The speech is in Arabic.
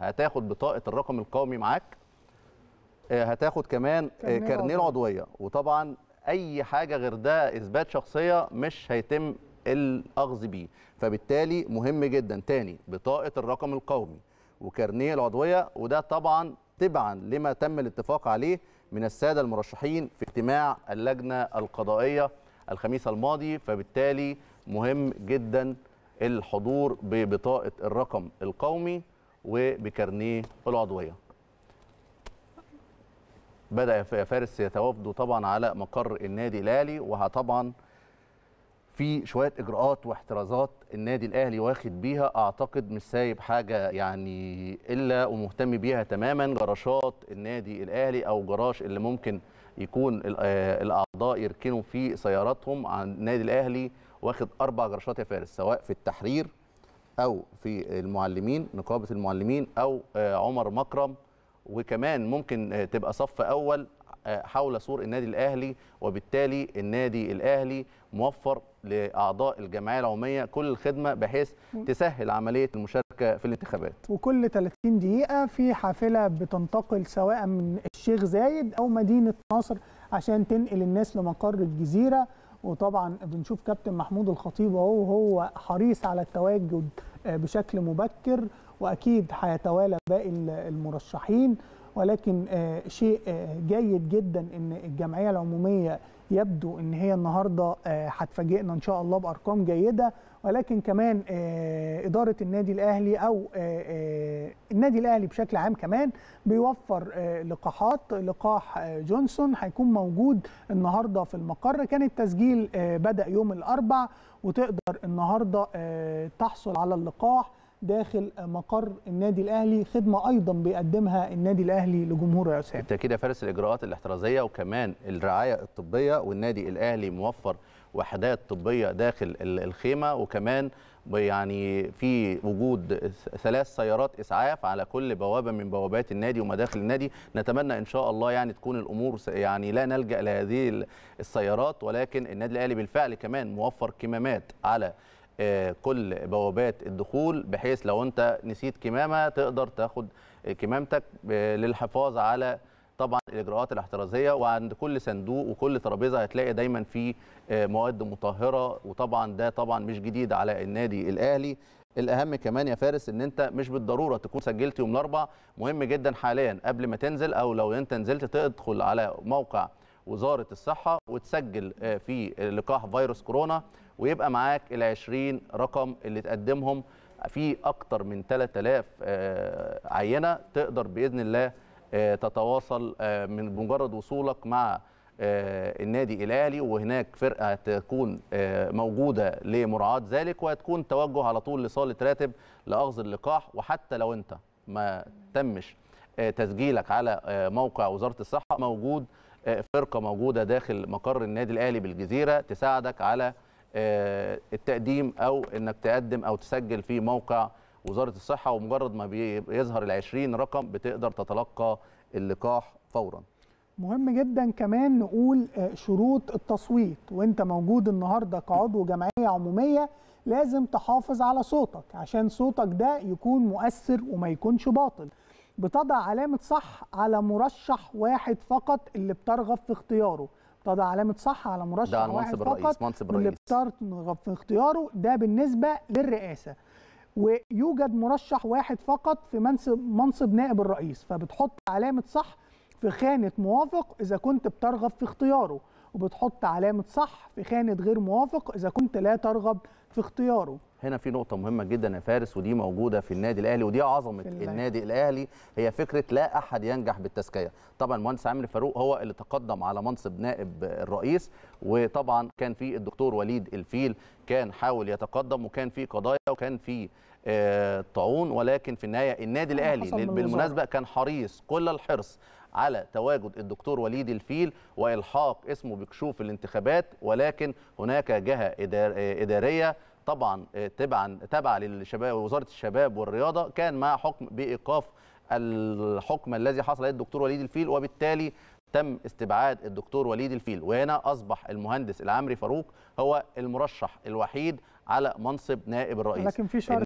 هتاخد بطاقه الرقم القومي معاك آه، هتاخد كمان آه، كارنيه العضويه وطبعا اي حاجه غير ده اثبات شخصيه مش هيتم الاخذ بيه فبالتالي مهم جدا تاني بطاقه الرقم القومي وكارنيه العضويه وده طبعا تبعا لما تم الاتفاق عليه من الساده المرشحين في اجتماع اللجنه القضائيه الخميس الماضي فبالتالي مهم جدا الحضور ببطاقه الرقم القومي وبكارنيه العضويه بدا يا فارس يتوافدوا طبعا على مقر النادي الاهلي وطبعا في شويه اجراءات واحترازات النادي الاهلي واخد بيها اعتقد مش سايب حاجه يعني الا ومهتم بيها تماما جراشات النادي الاهلي او جراش اللي ممكن يكون آه، الاعضاء يركنوا في سياراتهم عن النادي الاهلي واخد اربع جراشات يا فارس سواء في التحرير او في المعلمين نقابه المعلمين او آه، عمر مكرم وكمان ممكن آه، تبقى صف اول آه، حول سور النادي الاهلي وبالتالي النادي الاهلي موفر لاعضاء الجمعيه العموميه كل الخدمه بحيث تسهل عمليه المشاركه في الانتخابات. وكل 30 دقيقه في حافله بتنتقل سواء من الشيخ زايد او مدينه ناصر عشان تنقل الناس لمقر الجزيره وطبعا بنشوف كابتن محمود الخطيب اهو وهو حريص على التواجد آه، بشكل مبكر واكيد هيتوالى باقي المرشحين ولكن آه، شيء آه، جيد جدا ان الجمعيه العموميه يبدو ان هي النهارده آه، هتفاجئنا ان شاء الله بارقام جيده ولكن كمان اداره النادي الاهلي او النادي الاهلي بشكل عام كمان بيوفر لقاحات لقاح جونسون هيكون موجود النهارده في المقر كان التسجيل بدا يوم الاربع وتقدر النهارده تحصل على اللقاح داخل مقر النادي الاهلي خدمه ايضا بيقدمها النادي الاهلي لجمهوره يا اسامه بالتاكيد يا فارس الاجراءات الاحترازيه وكمان الرعايه الطبيه والنادي الاهلي موفر وحدات طبيه داخل الخيمه وكمان يعني في وجود ثلاث سيارات اسعاف على كل بوابه من بوابات النادي ومداخل النادي نتمنى ان شاء الله يعني تكون الامور يعني لا نلجا لهذه السيارات ولكن النادي الاهلي بالفعل كمان موفر كمامات على كل بوابات الدخول بحيث لو انت نسيت كمامه تقدر تاخد كمامتك للحفاظ على طبعا الاجراءات الاحترازيه وعند كل صندوق وكل ترابيزه هتلاقي دايما في آه، مواد مطهره وطبعا ده طبعا مش جديد على النادي الاهلي الاهم كمان يا فارس ان انت مش بالضروره تكون سجلت يوم الاربعاء مهم جدا حاليا قبل ما تنزل او لو انت نزلت تدخل على موقع وزاره الصحه وتسجل آه، في لقاح فيروس كورونا ويبقى معاك ال 20 رقم اللي تقدمهم في اكتر من 3000 آه، عينه تقدر باذن الله آه، تتواصل من مجرد وصولك مع النادي الاهلي وهناك فرقه هتكون موجوده لمراعاه ذلك وهتكون توجه على طول لصاله راتب لاخذ اللقاح وحتى لو انت ما تمش تسجيلك على موقع وزاره الصحه موجود آه، فرقه موجوده داخل مقر النادي الاهلي بالجزيره تساعدك على آه، التقديم او انك تقدم او تسجل في موقع وزاره الصحه ومجرد ما بيظهر ال 20 رقم بتقدر تتلقى اللقاح فورا. مهم جدا كمان نقول آه، شروط التصويت وانت موجود النهارده كعضو جمعيه عموميه لازم تحافظ على صوتك عشان صوتك ده يكون مؤثر وما يكونش باطل. بتضع علامه صح على مرشح واحد فقط اللي بترغب في اختياره بتضع علامه صح على مرشح واحد فقط منصب اللي بترغب في اختياره ده بالنسبه للرئاسه ويوجد مرشح واحد فقط في منصب منصب نائب الرئيس فبتحط علامه صح في خانه موافق اذا كنت بترغب في اختياره وبتحط علامه صح في خانه غير موافق اذا كنت لا ترغب في اختياره هنا في نقطه مهمه جدا يا فارس ودي موجوده في النادي الاهلي ودي عظمه النادي الاهلي هي فكره لا احد ينجح بالتزكيه طبعا المهندس عامر فاروق هو اللي تقدم على منصب نائب الرئيس وطبعا كان في الدكتور وليد الفيل كان حاول يتقدم وكان في قضايا وكان في طعون آه، طاعون ولكن في النهايه النادي آه، الاهلي بالمناسبه كان حريص كل الحرص على تواجد الدكتور وليد الفيل والحاق اسمه بكشوف الانتخابات ولكن هناك جهه اداريه طبعا تبعا تبع للشباب وزاره الشباب والرياضه كان مع حكم بايقاف الحكم الذي حصل عليه الدكتور وليد الفيل وبالتالي تم استبعاد الدكتور وليد الفيل وهنا اصبح المهندس العمري فاروق هو المرشح الوحيد على منصب نائب الرئيس لكن في شرط